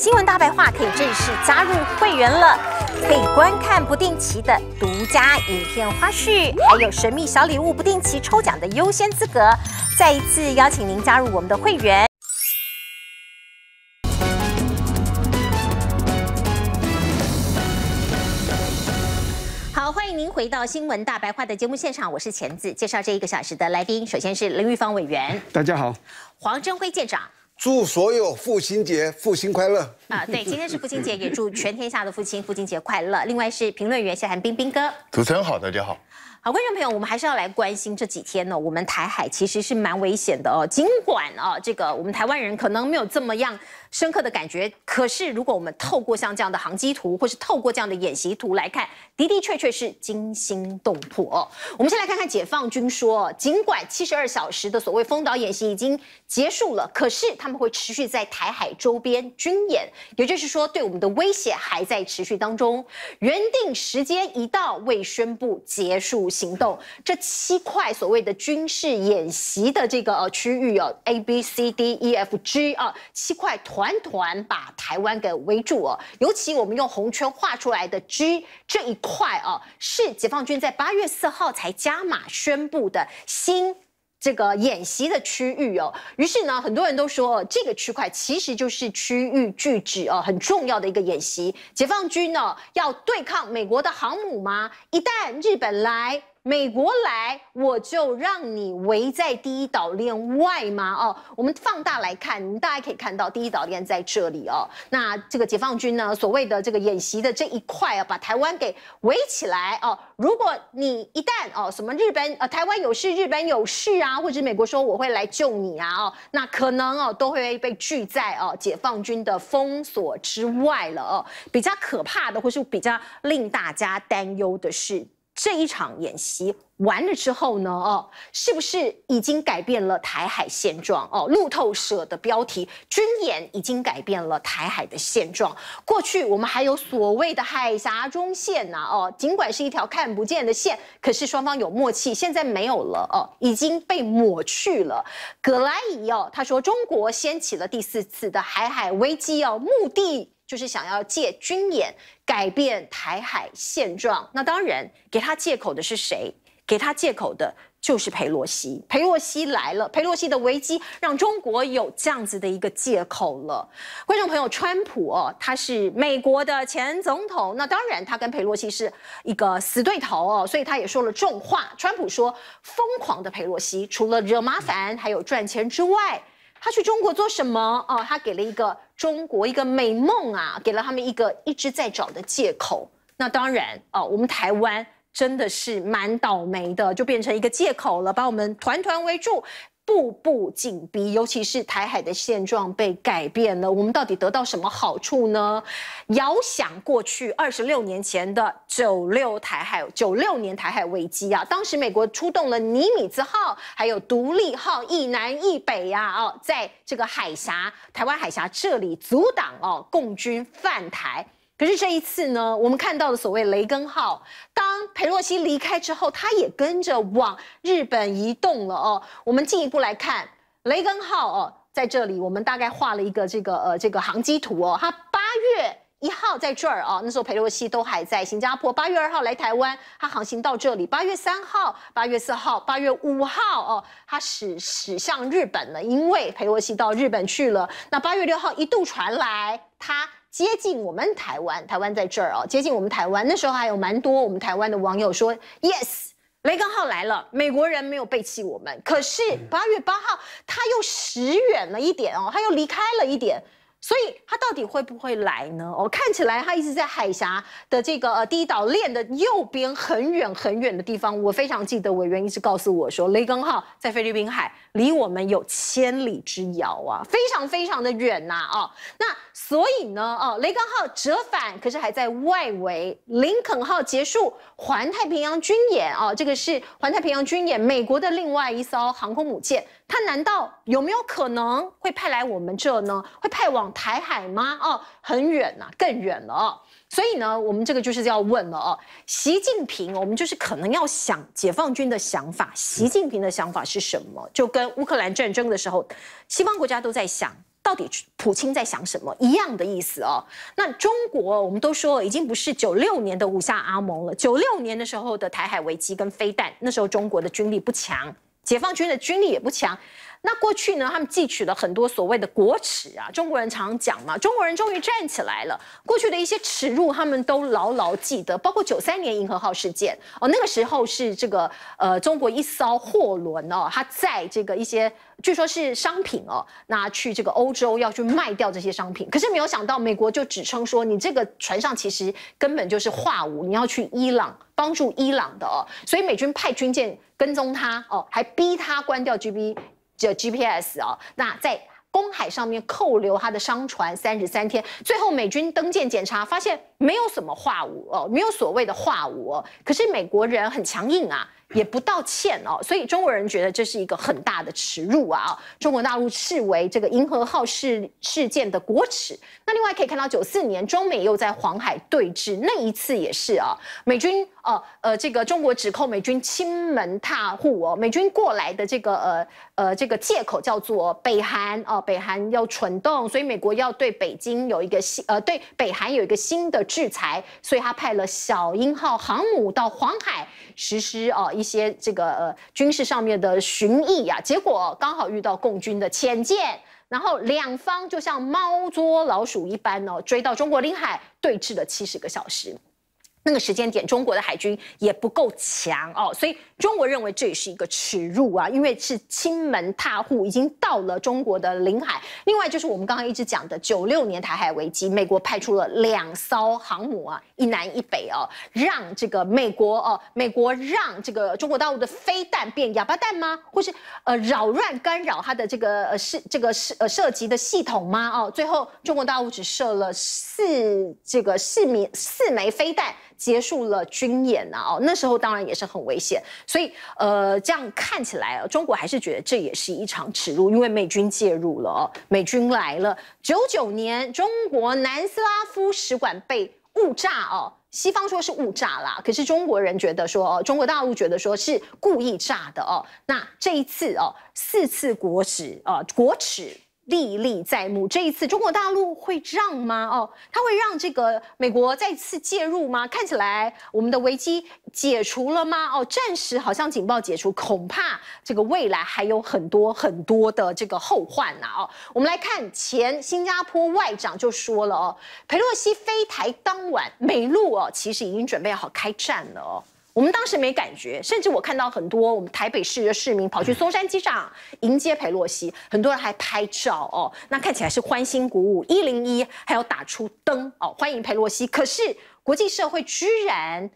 新闻大白话可以正式加入会员了，可以观看不定期的独家影片花絮，还有神秘小礼物不定期抽奖的优先资格。再一次邀请您加入我们的会员。好，欢迎您回到新闻大白话的节目现场，我是钳子，介绍这一个小时的来宾，首先是林玉芳委员，大家好，黄珍辉舰长。祝所有父亲节父亲快乐啊！对，今天是父亲节，也祝全天下的父亲父亲节快乐。另外是评论员谢寒冰冰哥，主持人好，大家好。好，观众朋友，我们还是要来关心这几天呢。我们台海其实是蛮危险的哦。尽管啊，这个我们台湾人可能没有这么样深刻的感觉，可是如果我们透过像这样的航机图，或是透过这样的演习图来看，的的确确是惊心动魄。哦。我们先来看看解放军说，尽管七十二小时的所谓封岛演习已经结束了，可是他们会持续在台海周边军演，也就是说对我们的威胁还在持续当中。原定时间一到未宣布结束。行动，这七块所谓的军事演习的这个呃区域哦，A B C D E F G 啊，七块团团把台湾给围住哦。尤其我们用红圈画出来的 G 这一块哦，是解放军在八月四号才加码宣布的新。这个演习的区域哦，于是呢，很多人都说这个区块其实就是区域拒止哦，很重要的一个演习。解放军哦，要对抗美国的航母吗？一旦日本来。美国来，我就让你围在第一岛链外吗？哦，我们放大来看，大家可以看到第一岛链在这里哦。那这个解放军呢，所谓的这个演习的这一块啊，把台湾给围起来哦。如果你一旦哦什么日本呃台湾有事，日本有事啊，或者美国说我会来救你啊哦，那可能哦都会被拒在哦解放军的封锁之外了哦。比较可怕的，或是比较令大家担忧的是。这一场演习完了之后呢？哦，是不是已经改变了台海现状？哦，路透社的标题：军演已经改变了台海的现状。过去我们还有所谓的海峡中线呐，哦，尽管是一条看不见的线，可是双方有默契。现在没有了哦，已经被抹去了。格莱伊哦，他说中国掀起了第四次的海海危机哦，目的。就是想要借军演改变台海现状，那当然给他借口的是谁？给他借口的就是佩洛西。佩洛西来了，佩洛西的危机让中国有这样子的一个借口了。观众朋友，川普哦，他是美国的前总统，那当然他跟佩洛西是一个死对头哦，所以他也说了重话。川普说：“疯狂的佩洛西，除了惹麻烦，还有赚钱之外。”他去中国做什么？哦，他给了一个中国一个美梦啊，给了他们一个一直在找的借口。那当然，哦，我们台湾真的是蛮倒霉的，就变成一个借口了，把我们团团围住。步步紧逼，尤其是台海的现状被改变了，我们到底得到什么好处呢？遥想过去二十六年前的九六台海，九六年台海危机啊，当时美国出动了尼米兹号，还有独立号，一南一北啊，哦，在这个海峡，台湾海峡这里阻挡哦，共军犯台。可是这一次呢，我们看到的所谓“雷根号”，当佩洛西离开之后，他也跟着往日本移动了哦。我们进一步来看“雷根号”哦，在这里我们大概画了一个这个呃这个航机图哦。它八月一号在这儿啊，那时候佩洛西都还在新加坡。八月二号来台湾，他航行到这里。八月三号、八月四号、八月五号哦，他驶驶向日本了，因为佩洛西到日本去了。那八月六号一度传来他。接近我们台湾，台湾在这儿啊！接近我们台湾，那时候还有蛮多我们台湾的网友说：“Yes，雷根号来了，美国人没有背弃我们。”可是八月八号，他又驶远了一点哦，他又离开了一点。所以它到底会不会来呢？哦，看起来它一直在海峡的这个呃第一岛链的右边很远很远的地方。我非常记得委员一直告诉我说，雷根号在菲律宾海，离我们有千里之遥啊，非常非常的远呐啊。那所以呢，哦，雷根号折返，可是还在外围。林肯号结束环太平洋军演啊，这个是环太平洋军演，美国的另外一艘航空母舰。他难道有没有可能会派来我们这呢？会派往台海吗？哦，很远呐，更远了哦。所以呢，我们这个就是要问了哦，习近平，我们就是可能要想解放军的想法，习近平的想法是什么？就跟乌克兰战争的时候，西方国家都在想到底普京在想什么一样的意思哦。那中国，我们都说已经不是九六年的五下阿盟了，九六年的时候的台海危机跟飞弹，那时候中国的军力不强。解放军的军力也不强。那过去呢？他们汲取了很多所谓的国耻啊。中国人常讲嘛，中国人终于站起来了。过去的一些耻辱，他们都牢牢记得，包括九三年银河号事件哦。那个时候是这个呃，中国一艘货轮哦，它载这个一些据说是商品哦，那去这个欧洲要去卖掉这些商品，可是没有想到美国就指称说你这个船上其实根本就是化武，你要去伊朗帮助伊朗的哦，所以美军派军舰跟踪他哦，还逼他关掉 GB。这 GPS 哦，那在公海上面扣留他的商船三十三天，最后美军登舰检查，发现没有什么化武哦，没有所谓的化武哦，可是美国人很强硬啊。也不道歉哦，所以中国人觉得这是一个很大的耻辱啊！中国大陆视为这个“银河号”事事件的国耻。那另外可以看到，九四年中美又在黄海对峙，那一次也是啊，美军呃呃，这个中国指控美军亲门踏户哦，美军过来的这个呃呃这个借口叫做北韩哦，北韩要蠢动，所以美国要对北京有一个新呃对北韩有一个新的制裁，所以他派了“小鹰号”航母到黄海。实施啊一些这个呃军事上面的巡弋啊，结果刚好遇到共军的潜舰，然后两方就像猫捉老鼠一般呢，追到中国领海对峙了七十个小时。那个时间点，中国的海军也不够强哦，所以中国认为这也是一个耻辱啊，因为是亲门踏户，已经到了中国的领海。另外就是我们刚刚一直讲的九六年台海危机，美国派出了两艘航母啊，一南一北哦，让这个美国哦，美国让这个中国大陆的飞弹变哑巴弹吗？或是呃扰乱干扰它的这个呃是这个是呃涉及的系统吗？哦，最后中国大陆只射了四这个四枚四枚飞弹。结束了军演呐，哦，那时候当然也是很危险，所以呃，这样看起来啊，中国还是觉得这也是一场耻辱，因为美军介入了哦，美军来了。九九年，中国南斯拉夫使馆被误炸哦，西方说是误炸啦，可是中国人觉得说哦，中国大陆觉得说是故意炸的哦。那这一次哦，四次国耻啊，国耻。历历在目，这一次中国大陆会让吗？哦，他会让这个美国再次介入吗？看起来我们的危机解除了吗？哦，暂时好像警报解除，恐怕这个未来还有很多很多的这个后患呐！哦，我们来看前新加坡外长就说了哦，佩洛西飞台当晚，美陆哦其实已经准备好开战了哦。我们当时没感觉，甚至我看到很多我们台北市的市民跑去松山机场迎接佩洛西，很多人还拍照哦，那看起来是欢欣鼓舞，一零一还要打出灯哦，欢迎佩洛西。可是国际社会居然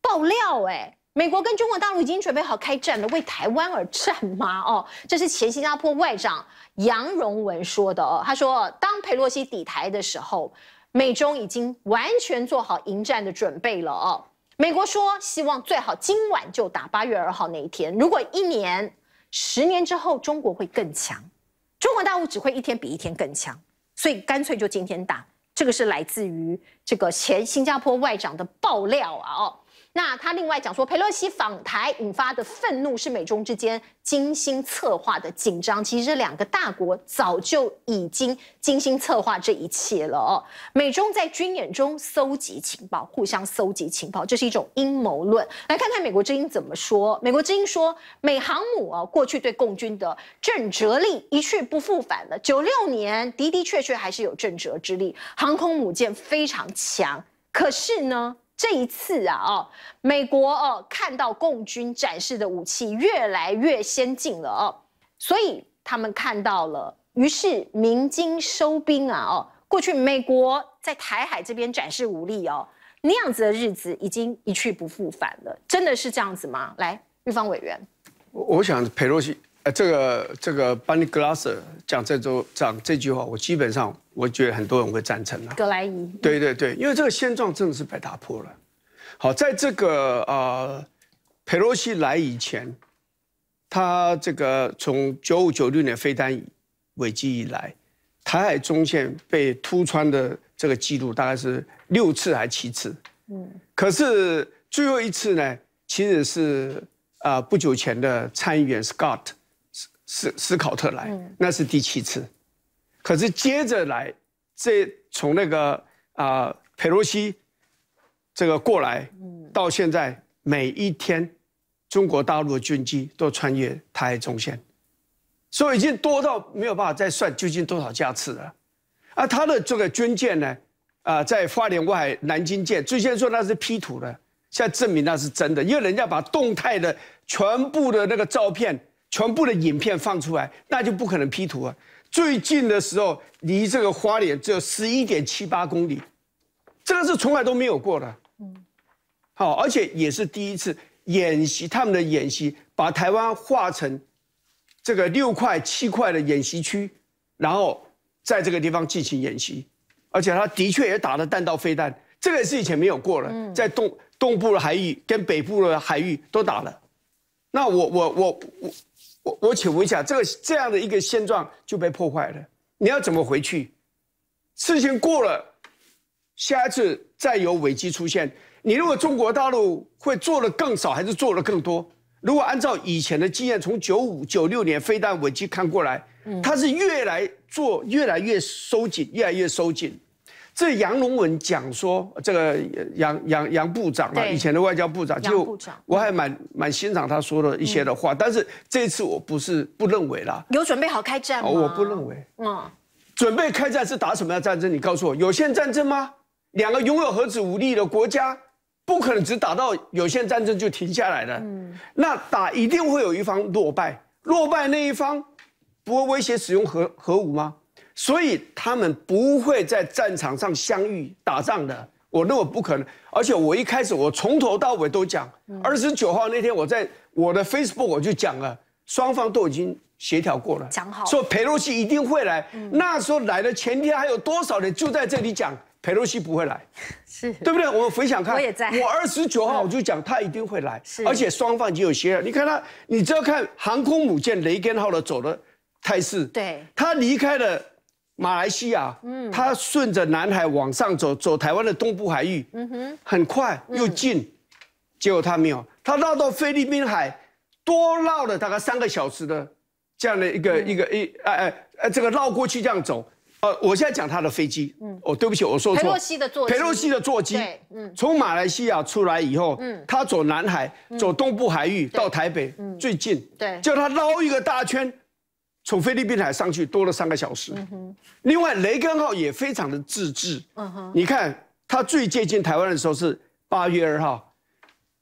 爆料哎，美国跟中国大陆已经准备好开战了，为台湾而战吗？哦，这是前新加坡外长杨荣文说的哦，他说当佩洛西抵台的时候，美中已经完全做好迎战的准备了哦。美国说希望最好今晚就打八月二号那一天。如果一年、十年之后中国会更强，中国大陆只会一天比一天更强，所以干脆就今天打。这个是来自于这个前新加坡外长的爆料啊！哦。那他另外讲说，佩洛西访台引发的愤怒是美中之间精心策划的紧张，其实两个大国早就已经精心策划这一切了哦。美中在军演中搜集情报，互相搜集情报，这是一种阴谋论。来看看《美国之音》怎么说，《美国之音》说美航母啊，过去对共军的震慑力一去不复返了。九六年的的确确还是有震慑之力，航空母舰非常强，可是呢？这一次啊，哦，美国哦看到共军展示的武器越来越先进了哦，所以他们看到了，于是明金收兵啊，哦，过去美国在台海这边展示武力哦，那样子的日子已经一去不复返了，真的是这样子吗？来，玉方委员，我我想佩洛西。呃，这个这个，Bunny Glasser 讲这周讲这句话，我基本上我觉得很多人会赞成的。格莱伊。对对对，因为这个现状真的是被打破了。好，在这个呃佩洛西来以前，他这个从九五九六年飞弹危机以来，台海中线被突穿的这个记录大概是六次还七次。嗯。可是最后一次呢，其实是啊不久前的参议员 Scott。斯斯考特来，那是第七次，可是接着来，这从那个啊佩洛西这个过来，到现在每一天，中国大陆的军机都穿越台中线，所以已经多到没有办法再算究竟多少架次了。而他的这个军舰呢，啊，在花莲外南京舰，最先说那是 P 图的，现在证明那是真的，因为人家把动态的全部的那个照片。全部的影片放出来，那就不可能 P 图了。最近的时候，离这个花莲只有十一点七八公里，这个是从来都没有过的。嗯，好，而且也是第一次演习，他们的演习把台湾划成这个六块七块的演习区，然后在这个地方进行演习，而且他的确也打了弹道飞弹，这个也是以前没有过的。在东东部的海域跟北部的海域都打了。那我我我我。我我请问一下，这个这样的一个现状就被破坏了，你要怎么回去？事情过了，下一次再有危机出现，你认为中国大陆会做的更少还是做的更多？如果按照以前的经验，从九五九六年非但危机看过来，它是越来做越来越收紧，越来越收紧。这杨龙文讲说，这个杨杨杨部长啊，以前的外交部长，就我还蛮蛮欣赏他说的一些的话，但是这一次我不是不认为啦，有准备好开战吗？我不认为，嗯，准备开战是打什么样的战争？你告诉我，有限战争吗？两个拥有核子武力的国家，不可能只打到有限战争就停下来了。嗯，那打一定会有一方落败，落败那一方不会威胁使用核核武吗？所以他们不会在战场上相遇打仗的，我认为不可能。而且我一开始我从头到尾都讲，二十九号那天我在我的 Facebook 我就讲了，双方都已经协调过了，讲好，说佩洛西一定会来。那时候来的前天还有多少人就在这里讲佩洛西不会来，是对不对？我们回想看，我也在。我二十九号我就讲他一定会来，是，而且双方已经有协调。你看他，你只要看航空母舰“雷根号”的走的态势，对，他离开了。马来西亚，嗯，他顺着南海往上走，走台湾的东部海域，嗯哼，很快又近，结果他没有，他绕到菲律宾海，多绕了大概三个小时的这样的一个一个一哎哎啊这个绕过去这样走，哦，我现在讲他的飞机，嗯，哦，对不起，我说错，佩洛西的座机，佩洛西的座机，嗯，从马来西亚出来以后，嗯，他走南海，走东部海域到台北，嗯，最近，对，叫他绕一个大圈。从菲律宾海上去多了三个小时。嗯另外，雷根号也非常的自制。嗯你看，它最接近台湾的时候是八月二号，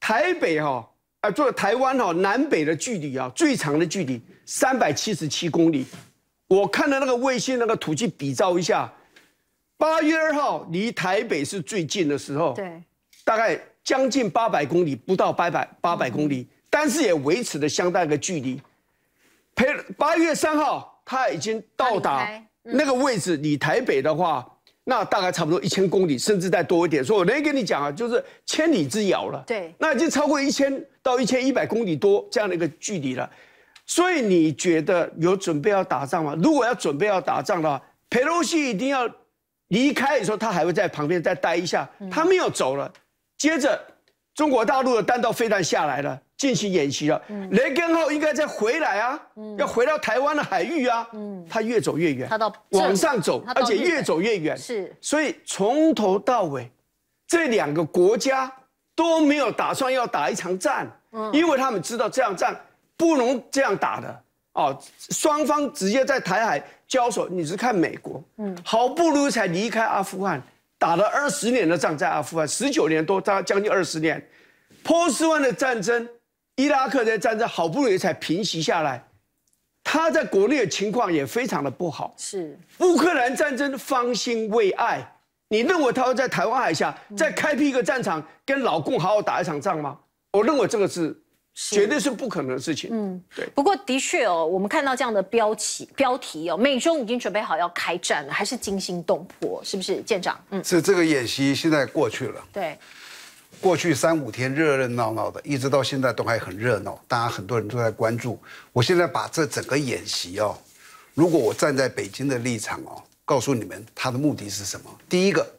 台北哈啊，做台湾哈南北的距离啊，最长的距离三百七十七公里。我看了那个卫星那个土气比照一下，八月二号离台北是最近的时候，对，大概将近八百公里，不到八百八百公里，但是也维持了相当一个距离。陪八月三号，他已经到达那个位置，离台北的话，那大概差不多一千公里，甚至再多一点。所以我跟你讲啊，就是千里之遥了。对，那已经超过一千到一千一百公里多这样的一个距离了。所以你觉得有准备要打仗吗？如果要准备要打仗的话，佩洛西一定要离开的时候，他还会在旁边再待一下。他没有走了，接着中国大陆的弹道飞弹下来了。进行演习了，雷根号应该再回来啊，要回到台湾的海域啊，他越走越远，他到往上走，而且越走越远。是，所以从头到尾，这两个国家都没有打算要打一场战，嗯，因为他们知道这样战不能这样打的，哦，双方直接在台海交手，你是看美国，嗯，好不如才离开阿富汗，打了二十年的仗，在阿富汗十九年多，概将近二十年，波斯湾的战争。伊拉克的战争好不容易才平息下来，他在国内的情况也非常的不好。是乌克兰战争方兴未艾，你认为他会在台湾海峡再开辟一个战场，跟老共好好打一场仗吗？我认为这个是绝对是不可能的事情。嗯，对。不过的确哦，我们看到这样的标题，标题哦，美中已经准备好要开战了，还是惊心动魄，是不是舰长？嗯，是这个演习现在过去了。对。过去三五天热热闹闹的，一直到现在都还很热闹，大家很多人都在关注。我现在把这整个演习哦，如果我站在北京的立场哦，告诉你们它的目的是什么？第一个，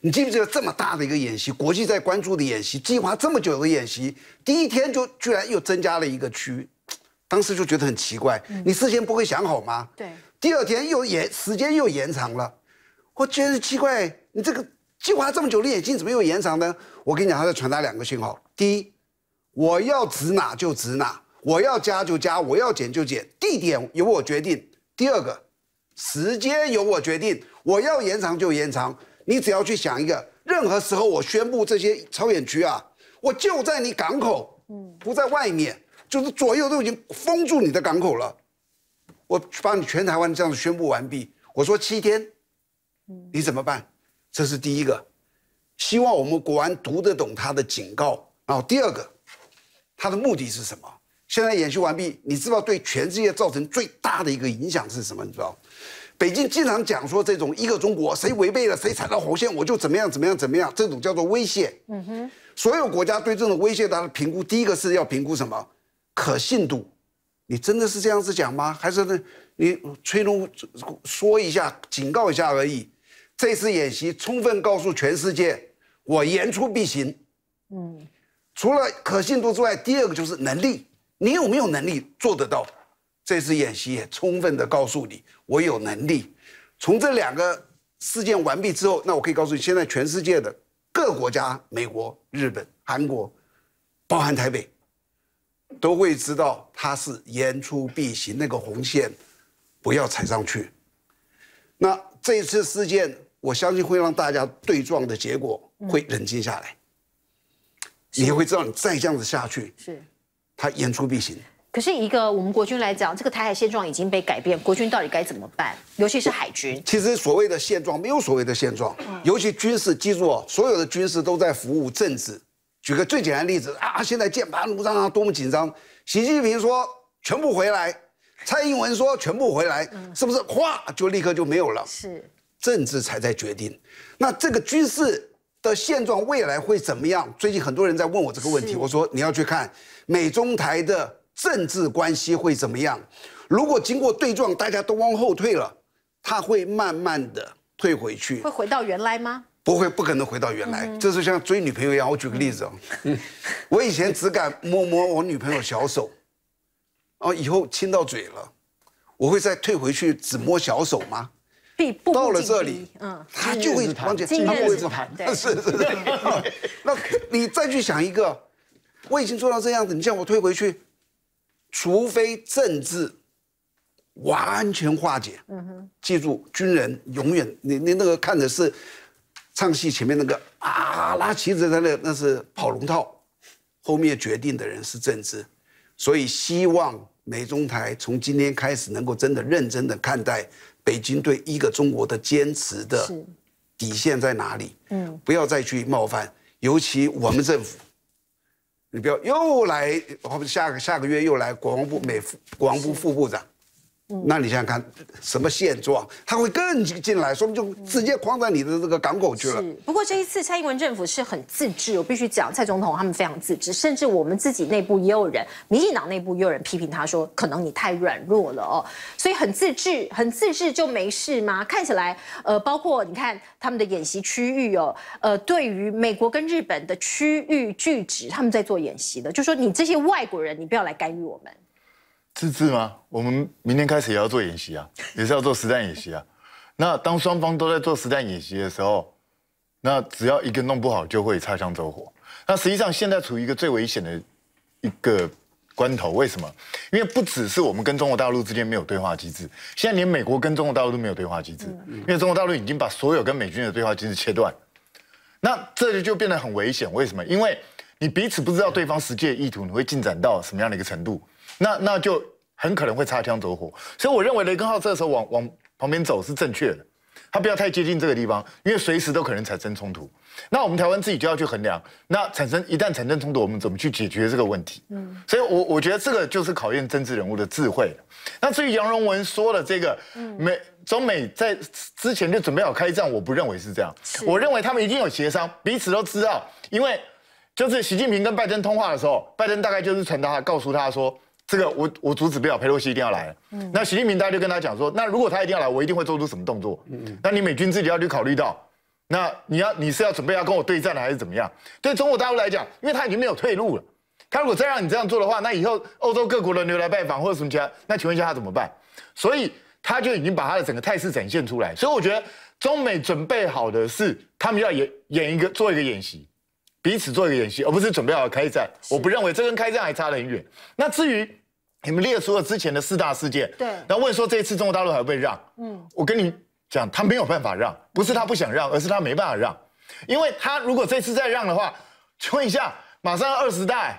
你记不记得这么大的一个演习，国际在关注的演习，计划这么久的演习，第一天就居然又增加了一个区，当时就觉得很奇怪，你事先不会想好吗？对。第二天又延时间又延长了，我觉得奇怪，你这个。计划这么久，的岸禁怎么又延长呢？我跟你讲，他在传达两个信号：第一，我要指哪就指哪，我要加就加，我要减就减，地点由我决定；第二个，时间由我决定，我要延长就延长。你只要去想一个，任何时候我宣布这些超远区啊，我就在你港口，嗯，不在外面，就是左右都已经封住你的港口了。我把你全台湾这样子宣布完毕，我说七天，你怎么办？这是第一个，希望我们国安读得懂他的警告。然后第二个，他的目的是什么？现在演习完毕，你知道对全世界造成最大的一个影响是什么？你知道，北京经常讲说这种一个中国，谁违背了，谁踩到红线，我就怎么样怎么样怎么样，这种叫做威胁。嗯哼，所有国家对这种威胁它的评估，第一个是要评估什么可信度？你真的是这样子讲吗？还是你吹牛说一下，警告一下而已？这次演习充分告诉全世界，我言出必行。嗯，除了可信度之外，第二个就是能力，你有没有能力做得到？这次演习也充分的告诉你，我有能力。从这两个事件完毕之后，那我可以告诉你，现在全世界的各国家，美国、日本、韩国，包含台北，都会知道他是言出必行，那个红线不要踩上去。那这次事件。我相信会让大家对撞的结果会冷静下来，你会知道，你再这样子下去，是，他言出必行。可是，一个我们国军来讲，这个台海现状已经被改变，国军到底该怎么办？尤其是海军。其实所谓的现状没有所谓的现状，尤其军事，记住哦，所有的军事都在服务政治。举个最简单的例子啊，现在剑拔弩张啊，多么紧张！习近平说全部回来，蔡英文说全部回来，是不是哗就立刻就没有了？是。政治才在决定，那这个军事的现状未来会怎么样？最近很多人在问我这个问题。我说你要去看美中台的政治关系会怎么样。如果经过对撞，大家都往后退了，他会慢慢的退回去，会回到原来吗？不会，不可能回到原来。这是像追女朋友一样。我举个例子哦，我以前只敢摸摸我女朋友小手，哦，以后亲到嘴了，我会再退回去只摸小手吗？到了这里，嗯，他就会往前进一步盘，是是是。那你再去想一个，我已经做到这样子，你叫我退回去，除非政治完全化解。嗯哼，记住，军人永远，你你那个看的是唱戏前面那个啊拉旗子在那，那是跑龙套，后面决定的人是政治。所以希望美中台从今天开始能够真的认真的看待。北京对一个中国的坚持的底线在哪里？嗯，不要再去冒犯，尤其我们政府，你不要又来，下个下个月又来国防部美副国防部副部长。那你想想看，什么现状？他会更进来，说不定就直接框在你的这个港口去了。是，不过这一次蔡英文政府是很自治我必须讲，蔡总统他们非常自治，甚至我们自己内部也有人，民进党内部也有人批评他说，可能你太软弱了哦，所以很自治，很自治就没事吗？看起来，呃，包括你看他们的演习区域哦，呃，对于美国跟日本的区域拒止，他们在做演习的，就说你这些外国人，你不要来干预我们。自治吗？我们明天开始也要做演习啊，也是要做实战演习啊。那当双方都在做实战演习的时候，那只要一个弄不好就会擦枪走火。那实际上现在处于一个最危险的一个关头。为什么？因为不只是我们跟中国大陆之间没有对话机制，现在连美国跟中国大陆都没有对话机制，因为中国大陆已经把所有跟美军的对话机制切断。那这就变得很危险。为什么？因为你彼此不知道对方实际的意图，你会进展到什么样的一个程度？那那就很可能会擦枪走火，所以我认为雷根号这时候往往旁边走是正确的，他不要太接近这个地方，因为随时都可能产生冲突。那我们台湾自己就要去衡量，那产生一旦产生冲突，我们怎么去解决这个问题？嗯，所以我我觉得这个就是考验政治人物的智慧。那至于杨荣文说的这个美中美在之前就准备好开战，我不认为是这样，我认为他们一定有协商，彼此都知道，因为就是习近平跟拜登通话的时候，拜登大概就是传达告诉他说。这个我我阻止不了，佩洛西一定要来。那习近平，大家就跟他讲说，那如果他一定要来，我一定会做出什么动作。嗯，那你美军自己要去考虑到，那你要你是要准备要跟我对战还是怎么样？对中国大陆来讲，因为他已经没有退路了。他如果再让你这样做的话，那以后欧洲各国人流来拜访或者什么他，那请问一下他怎么办？所以他就已经把他的整个态势展现出来。所以我觉得中美准备好的是，他们要演演一个，做一个演习，彼此做一个演习，而不是准备好开战。我不认为这跟开战还差得很远。那至于。你们列出了之前的四大事件，对，那问说这一次中国大陆还会不让？嗯，我跟你讲，他没有办法让，不是他不想让，而是他没办法让，因为他如果这次再让的话，问一下，马上要二十代，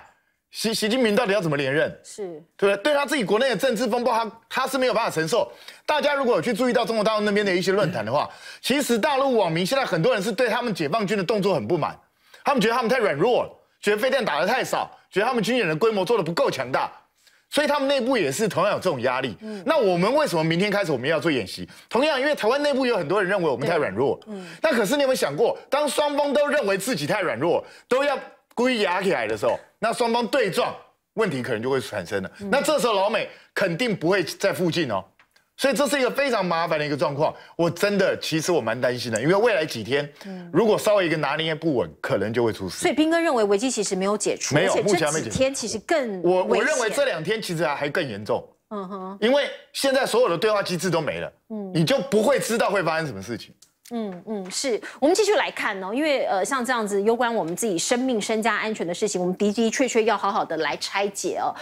习习近平到底要怎么连任？是，对不对？对他自己国内的政治风暴，他他是没有办法承受。大家如果有去注意到中国大陆那边的一些论坛的话，其实大陆网民现在很多人是对他们解放军的动作很不满，他们觉得他们太软弱了，觉得飞弹打得太少，觉得他们军演的规模做的不够强大。所以他们内部也是同样有这种压力。那我们为什么明天开始我们要做演习？同样，因为台湾内部有很多人认为我们太软弱。嗯。那可是你有没有想过，当双方都认为自己太软弱，都要故意压起来的时候，那双方对撞，问题可能就会产生了。那这时候老美肯定不会在附近哦。所以这是一个非常麻烦的一个状况，我真的其实我蛮担心的，因为未来几天如果稍微一个拿捏不稳，可能就会出事。所以斌哥认为危机其实没有解除，没有，目前没解。天其实更，我我认为这两天其实还还更严重。嗯哼，因为现在所有的对话机制都没了，嗯，你就不会知道会发生什么事情。嗯嗯，是我们继续来看哦，因为呃像这样子有关我们自己生命身家安全的事情，我们的的确确要好好的来拆解哦。